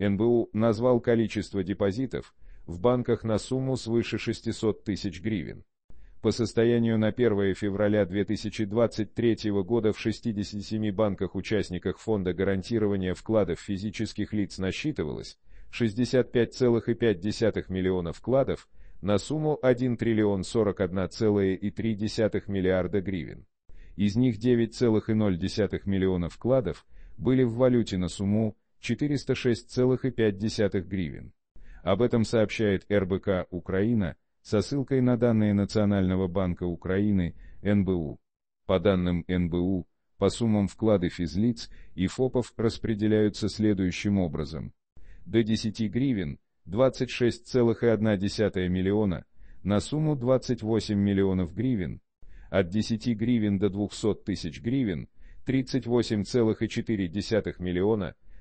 НБУ назвал количество депозитов в банках на сумму свыше 600 тысяч гривен. По состоянию на 1 февраля 2023 года в 67 банках-участниках Фонда гарантирования вкладов физических лиц насчитывалось 65,5 миллиона вкладов на сумму 1 триллион 41,3 миллиарда гривен. Из них 9,0 миллиона вкладов были в валюте на сумму 406,5 гривен. Об этом сообщает РБК «Украина» со ссылкой на данные Национального банка Украины, НБУ. По данным НБУ, по суммам вклады физлиц и ФОПов распределяются следующим образом. До 10 гривен – 26,1 миллиона на сумму 28 миллионов гривен, от 10 гривен до 200 тысяч гривен – 38,4 миллиона –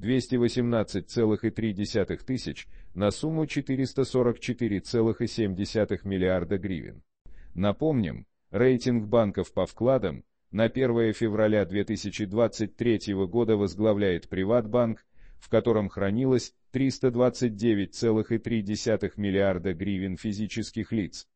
218,3 тысяч на сумму 444,7 миллиарда гривен. Напомним, рейтинг банков по вкладам на 1 февраля 2023 года возглавляет Приватбанк, в котором хранилось 329,3 миллиарда гривен физических лиц.